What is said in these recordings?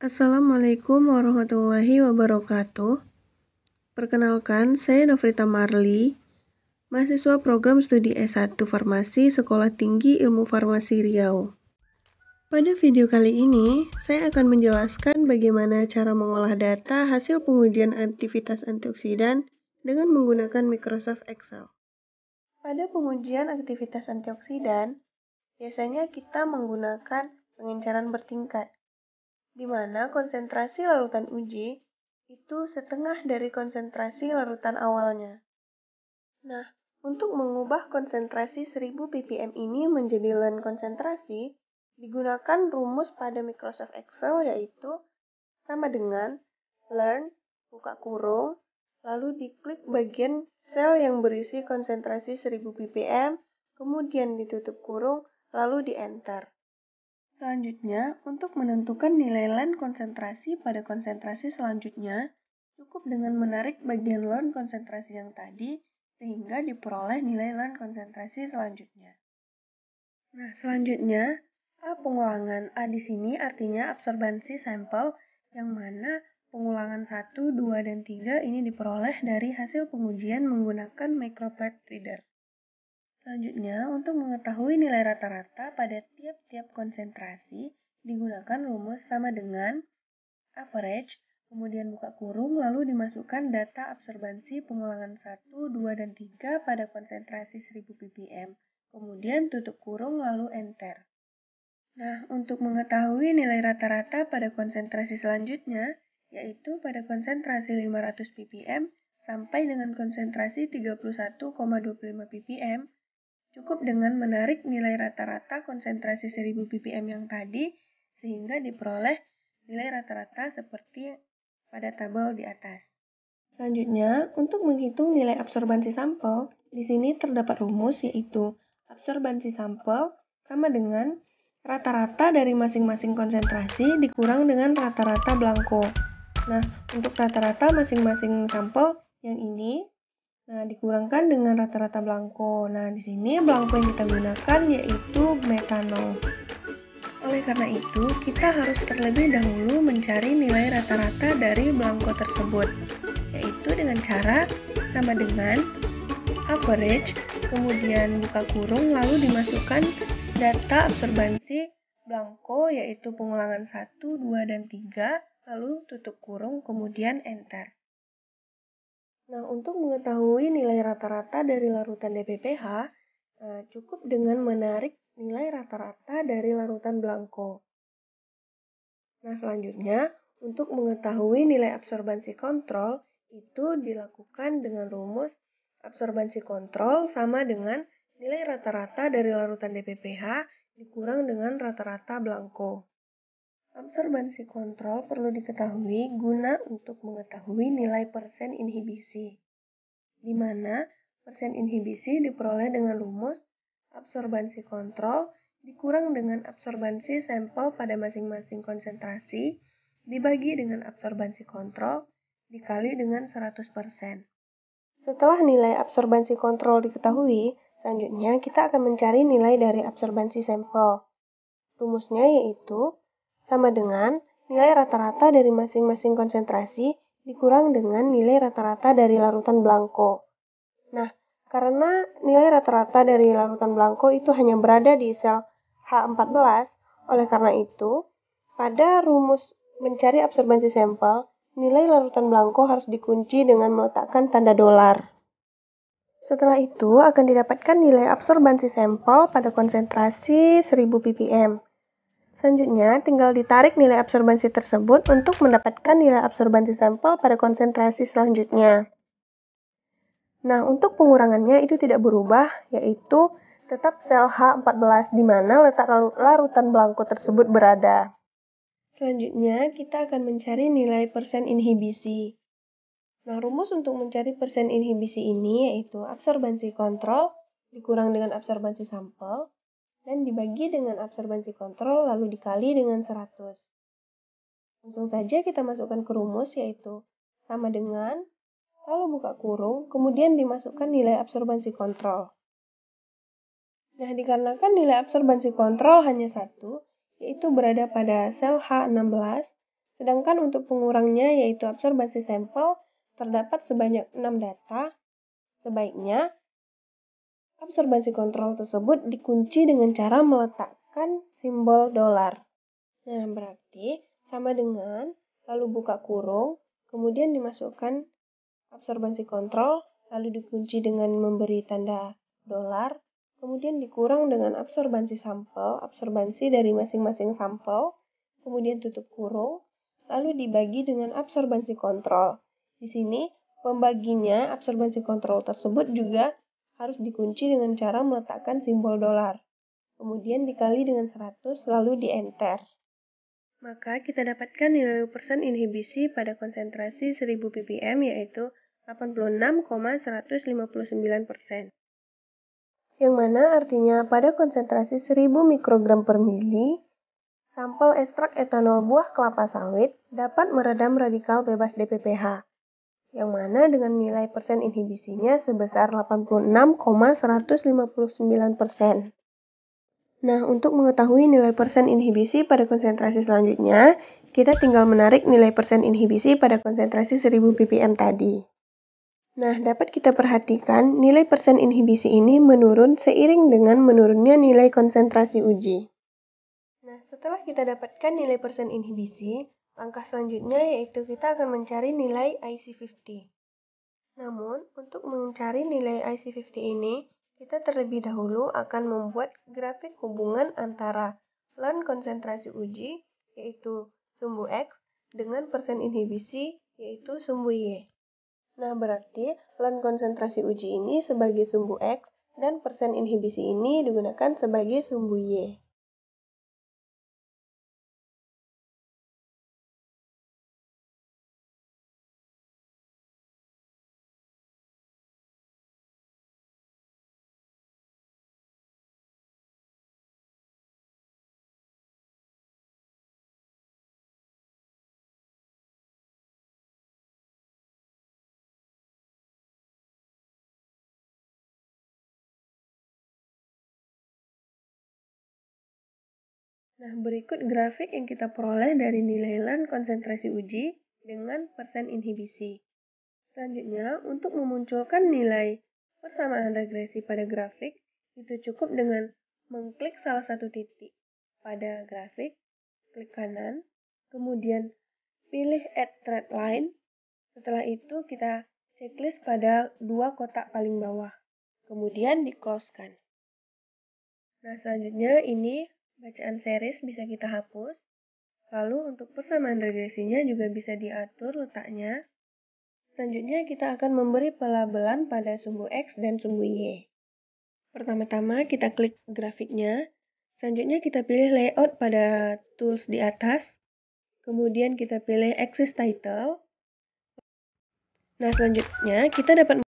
Assalamualaikum warahmatullahi wabarakatuh. Perkenalkan, saya Novrita Marli, mahasiswa program studi S1 Farmasi Sekolah Tinggi Ilmu Farmasi Riau. Pada video kali ini, saya akan menjelaskan bagaimana cara mengolah data hasil pengujian aktivitas antioksidan dengan menggunakan Microsoft Excel. Pada pengujian aktivitas antioksidan, biasanya kita menggunakan pengencaran bertingkat di mana konsentrasi larutan uji itu setengah dari konsentrasi larutan awalnya. Nah, untuk mengubah konsentrasi 1000 ppm ini menjadi learn konsentrasi, digunakan rumus pada Microsoft Excel yaitu sama dengan learn buka kurung, lalu diklik bagian sel yang berisi konsentrasi 1000 ppm, kemudian ditutup kurung, lalu di enter. Selanjutnya, untuk menentukan nilai land konsentrasi pada konsentrasi selanjutnya, cukup dengan menarik bagian land konsentrasi yang tadi sehingga diperoleh nilai land konsentrasi selanjutnya. Nah, selanjutnya A pengulangan A di sini artinya absorbansi sampel yang mana pengulangan 1, 2, dan 3 ini diperoleh dari hasil pengujian menggunakan microplate reader. Selanjutnya, untuk mengetahui nilai rata-rata pada tiap-tiap konsentrasi, digunakan rumus sama dengan average, kemudian buka kurung, lalu dimasukkan data absorbansi pengulangan 1, 2, dan 3 pada konsentrasi 1000 ppm, kemudian tutup kurung, lalu enter. Nah, untuk mengetahui nilai rata-rata pada konsentrasi selanjutnya, yaitu pada konsentrasi 500 ppm sampai dengan konsentrasi 31,25 ppm, Cukup dengan menarik nilai rata-rata konsentrasi 1000 ppm yang tadi sehingga diperoleh nilai rata-rata seperti pada tabel di atas. Selanjutnya, untuk menghitung nilai absorbansi sampel, di sini terdapat rumus yaitu absorbansi sampel sama dengan rata-rata dari masing-masing konsentrasi dikurang dengan rata-rata blanko. Nah, untuk rata-rata masing-masing sampel yang ini Nah, dikurangkan dengan rata-rata belangko. Nah, di sini belangko yang kita gunakan yaitu metanol. Oleh karena itu, kita harus terlebih dahulu mencari nilai rata-rata dari belangko tersebut, yaitu dengan cara sama dengan average, kemudian buka kurung, lalu dimasukkan data absorbansi belangko, yaitu pengulangan 1, 2, dan 3, lalu tutup kurung, kemudian enter. Nah, untuk mengetahui nilai rata-rata dari larutan DPPH, eh, cukup dengan menarik nilai rata-rata dari larutan Blanko. Nah, selanjutnya, untuk mengetahui nilai absorbansi kontrol, itu dilakukan dengan rumus absorbansi kontrol sama dengan nilai rata-rata dari larutan DPPH dikurang dengan rata-rata Blanko. Absorbansi kontrol perlu diketahui guna untuk mengetahui nilai persen inhibisi, di mana persen inhibisi diperoleh dengan rumus absorbansi kontrol dikurang dengan absorbansi sampel pada masing-masing konsentrasi dibagi dengan absorbansi kontrol dikali dengan 100%. Setelah nilai absorbansi kontrol diketahui, selanjutnya kita akan mencari nilai dari absorbansi sampel. Rumusnya yaitu sama dengan nilai rata-rata dari masing-masing konsentrasi dikurang dengan nilai rata-rata dari larutan blanko. Nah, karena nilai rata-rata dari larutan blanko itu hanya berada di sel H14, oleh karena itu, pada rumus mencari absorbansi sampel, nilai larutan blanko harus dikunci dengan meletakkan tanda dolar. Setelah itu, akan didapatkan nilai absorbansi sampel pada konsentrasi 1000 ppm. Selanjutnya, tinggal ditarik nilai absorbansi tersebut untuk mendapatkan nilai absorbansi sampel pada konsentrasi selanjutnya. Nah, untuk pengurangannya itu tidak berubah, yaitu tetap sel H14 di mana letak larutan belangko tersebut berada. Selanjutnya, kita akan mencari nilai persen inhibisi. Nah, rumus untuk mencari persen inhibisi ini yaitu absorbansi kontrol dikurang dengan absorbansi sampel dan dibagi dengan absorbansi kontrol lalu dikali dengan 100. Langsung saja kita masukkan ke rumus yaitu sama dengan lalu buka kurung, kemudian dimasukkan nilai absorbansi kontrol. Nah, dikarenakan nilai absorbansi kontrol hanya satu, yaitu berada pada sel H16, sedangkan untuk pengurangnya yaitu absorbansi sampel terdapat sebanyak 6 data, sebaiknya absorbansi kontrol tersebut dikunci dengan cara meletakkan simbol dolar. Nah, berarti sama dengan lalu buka kurung, kemudian dimasukkan absorbansi kontrol, lalu dikunci dengan memberi tanda dolar, kemudian dikurang dengan absorbansi sampel, absorbansi dari masing-masing sampel, kemudian tutup kurung, lalu dibagi dengan absorbansi kontrol. Di sini, pembaginya absorbansi kontrol tersebut juga harus dikunci dengan cara meletakkan simbol dolar. Kemudian dikali dengan 100 lalu di enter. Maka kita dapatkan nilai persen inhibisi pada konsentrasi 1000 ppm yaitu 86,159 persen. Yang mana artinya pada konsentrasi 1000 mikrogram per mili, sampel ekstrak etanol buah kelapa sawit dapat meredam radikal bebas DPPH yang mana dengan nilai persen inhibisinya sebesar 86,159 persen. Nah, untuk mengetahui nilai persen inhibisi pada konsentrasi selanjutnya, kita tinggal menarik nilai persen inhibisi pada konsentrasi 1000 ppm tadi. Nah, dapat kita perhatikan nilai persen inhibisi ini menurun seiring dengan menurunnya nilai konsentrasi uji. Nah, setelah kita dapatkan nilai persen inhibisi, Langkah selanjutnya yaitu kita akan mencari nilai IC50. Namun, untuk mencari nilai IC50 ini, kita terlebih dahulu akan membuat grafik hubungan antara lan konsentrasi uji, yaitu sumbu X, dengan persen inhibisi, yaitu sumbu Y. Nah, berarti lan konsentrasi uji ini sebagai sumbu X dan persen inhibisi ini digunakan sebagai sumbu Y. Nah, berikut grafik yang kita peroleh dari nilai LAN konsentrasi uji dengan persen inhibisi. Selanjutnya, untuk memunculkan nilai persamaan regresi pada grafik, itu cukup dengan mengklik salah satu titik pada grafik, klik kanan, kemudian pilih Add Thread Line. Setelah itu, kita checklist pada dua kotak paling bawah, kemudian di-close-kan. Nah, selanjutnya ini bacaan series bisa kita hapus. Lalu untuk persamaan regresinya juga bisa diatur letaknya. Selanjutnya kita akan memberi pelabelan pada sumbu X dan sumbu Y. Pertama-tama kita klik grafiknya. Selanjutnya kita pilih layout pada tools di atas. Kemudian kita pilih axis title. Nah, selanjutnya kita dapat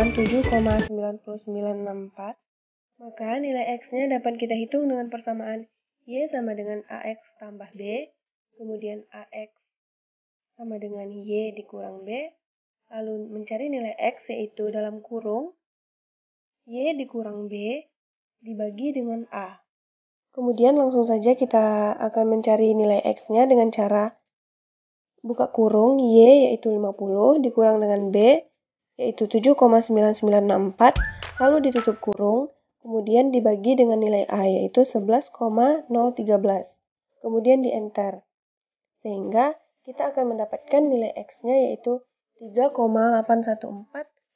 merupakan 7,9964, maka nilai X-nya dapat kita hitung dengan persamaan Y sama dengan AX tambah B, kemudian AX sama dengan Y dikurang B, lalu mencari nilai X yaitu dalam kurung Y dikurang B dibagi dengan A. Kemudian langsung saja kita akan mencari nilai X-nya dengan cara buka kurung Y yaitu 50 dikurang dengan B yaitu 7,9964, lalu ditutup kurung, kemudian dibagi dengan nilai A yaitu 11,013. Kemudian di enter. Sehingga kita akan mendapatkan nilai X-nya yaitu 3,814.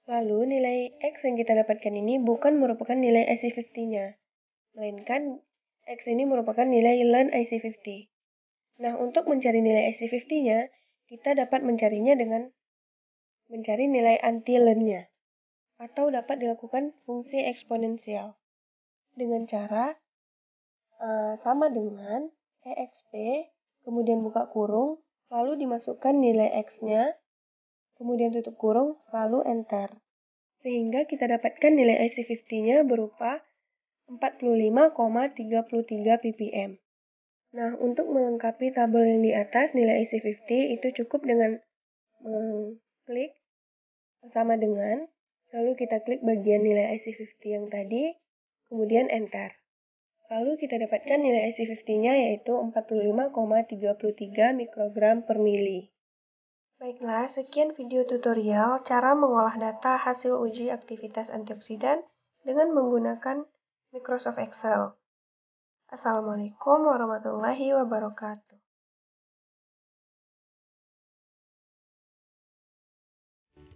Lalu nilai X yang kita dapatkan ini bukan merupakan nilai IC50-nya, melainkan X ini merupakan nilai learn IC50. Nah, untuk mencari nilai IC50-nya, kita dapat mencarinya dengan mencari nilai antilennya, atau dapat dilakukan fungsi eksponensial dengan cara uh, sama dengan exp kemudian buka kurung lalu dimasukkan nilai x-nya kemudian tutup kurung lalu enter sehingga kita dapatkan nilai IC50-nya berupa 45,33 ppm. Nah, untuk melengkapi tabel yang di atas, nilai IC50 itu cukup dengan klik sama dengan, lalu kita klik bagian nilai IC50 yang tadi, kemudian enter. Lalu kita dapatkan nilai IC50-nya yaitu 45,33 mikrogram per mili. Baiklah, sekian video tutorial cara mengolah data hasil uji aktivitas antioksidan dengan menggunakan Microsoft Excel. Assalamualaikum warahmatullahi wabarakatuh.